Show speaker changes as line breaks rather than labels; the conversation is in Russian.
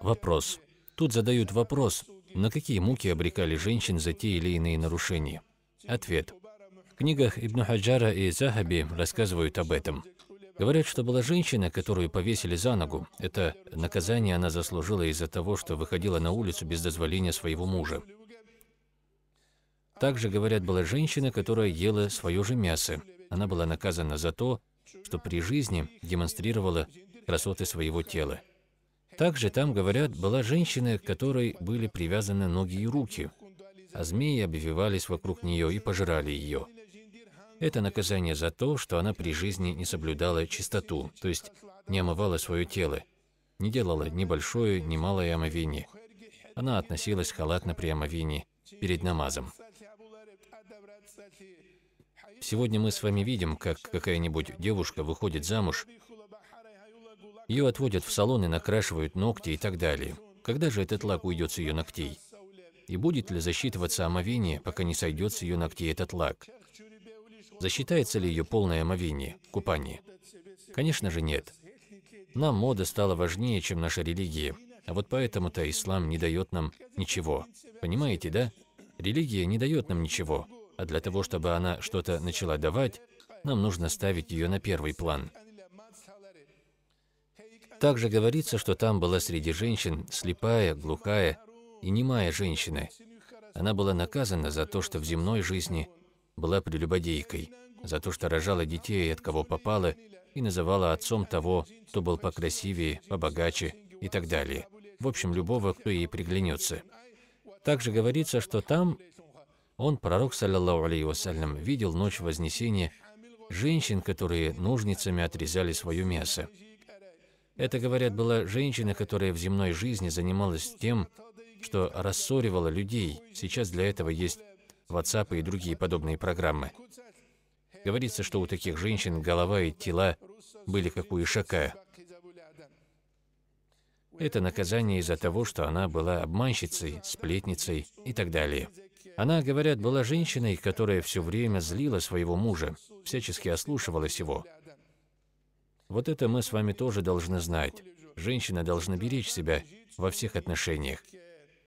Вопрос. Тут задают вопрос, на какие муки обрекали женщин за те или иные нарушения. Ответ. В книгах Ибн Хаджара и Захаби рассказывают об этом. Говорят, что была женщина, которую повесили за ногу. Это наказание она заслужила из-за того, что выходила на улицу без дозволения своего мужа. Также, говорят, была женщина, которая ела свое же мясо. Она была наказана за то, что при жизни демонстрировала красоты своего тела. Также там, говорят, была женщина, к которой были привязаны ноги и руки, а змеи обвивались вокруг нее и пожирали ее. Это наказание за то, что она при жизни не соблюдала чистоту, то есть не омывала свое тело, не делала ни большое, ни малое омовение. Она относилась халатно при омовении перед намазом. Сегодня мы с вами видим, как какая-нибудь девушка выходит замуж ее отводят в салон и накрашивают ногти и так далее. Когда же этот лак уйдет с ее ногтей? И будет ли засчитываться омовение, пока не сойдет с ее ногтей этот лак? Засчитается ли ее полное омовение, купание? Конечно же нет. Нам мода стала важнее, чем наша религия. А вот поэтому-то ислам не дает нам ничего. Понимаете, да? Религия не дает нам ничего. А для того, чтобы она что-то начала давать, нам нужно ставить ее на первый план. Также говорится, что там была среди женщин слепая, глухая и немая женщина. Она была наказана за то, что в земной жизни была прелюбодейкой, за то, что рожала детей, от кого попала, и называла отцом того, кто был покрасивее, побогаче и так далее. В общем, любого, кто ей приглянется. Также говорится, что там он, пророк, саллиллаху алейхи вассалям, видел ночь Вознесения женщин, которые ножницами отрезали свое мясо. Это, говорят, была женщина, которая в земной жизни занималась тем, что рассоривала людей. Сейчас для этого есть WhatsApp и другие подобные программы. Говорится, что у таких женщин голова и тела были как у ишака. Это наказание из-за того, что она была обманщицей, сплетницей и так далее. Она, говорят, была женщиной, которая все время злила своего мужа, всячески ослушивалась его. Вот это мы с вами тоже должны знать. Женщина должна беречь себя во всех отношениях.